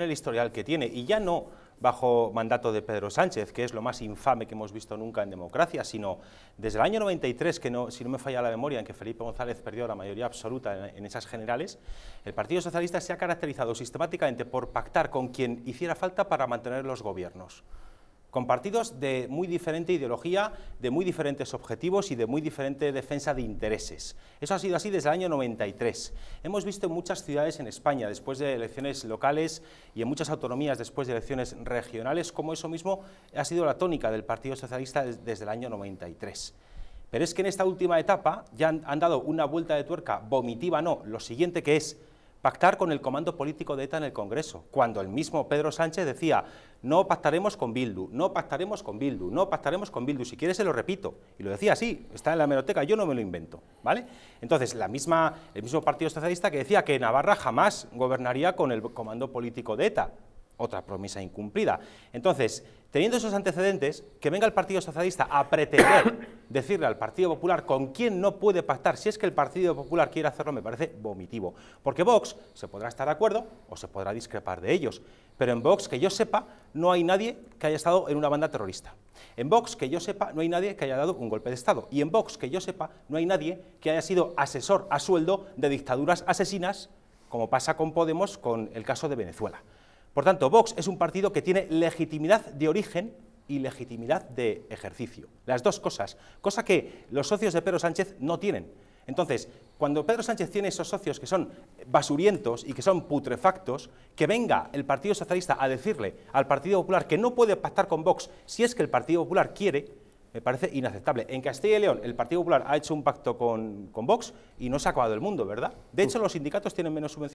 el historial que tiene, y ya no bajo mandato de Pedro Sánchez, que es lo más infame que hemos visto nunca en democracia, sino desde el año 93, que no, si no me falla la memoria, en que Felipe González perdió la mayoría absoluta en esas generales, el Partido Socialista se ha caracterizado sistemáticamente por pactar con quien hiciera falta para mantener los gobiernos con partidos de muy diferente ideología, de muy diferentes objetivos y de muy diferente defensa de intereses. Eso ha sido así desde el año 93. Hemos visto en muchas ciudades en España, después de elecciones locales y en muchas autonomías después de elecciones regionales, como eso mismo ha sido la tónica del Partido Socialista desde el año 93. Pero es que en esta última etapa ya han, han dado una vuelta de tuerca vomitiva, no, lo siguiente que es pactar con el comando político de ETA en el Congreso, cuando el mismo Pedro Sánchez decía, no pactaremos con Bildu, no pactaremos con Bildu, no pactaremos con Bildu, si quieres se lo repito, y lo decía así, está en la hemeroteca, yo no me lo invento, ¿vale? Entonces, la misma, el mismo Partido Socialista que decía que Navarra jamás gobernaría con el comando político de ETA, otra promesa incumplida. Entonces, teniendo esos antecedentes, que venga el Partido Socialista a pretender decirle al Partido Popular con quién no puede pactar, si es que el Partido Popular quiere hacerlo, me parece vomitivo. Porque Vox se podrá estar de acuerdo o se podrá discrepar de ellos. Pero en Vox, que yo sepa, no hay nadie que haya estado en una banda terrorista. En Vox, que yo sepa, no hay nadie que haya dado un golpe de Estado. Y en Vox, que yo sepa, no hay nadie que haya sido asesor a sueldo de dictaduras asesinas, como pasa con Podemos con el caso de Venezuela. Por tanto, Vox es un partido que tiene legitimidad de origen y legitimidad de ejercicio. Las dos cosas, cosa que los socios de Pedro Sánchez no tienen. Entonces, cuando Pedro Sánchez tiene esos socios que son basurientos y que son putrefactos, que venga el Partido Socialista a decirle al Partido Popular que no puede pactar con Vox si es que el Partido Popular quiere, me parece inaceptable. En Castilla y León, el Partido Popular ha hecho un pacto con, Vox y no se ha acabado el mundo, ¿verdad? De hecho, los sindicatos tienen menos subvenciones.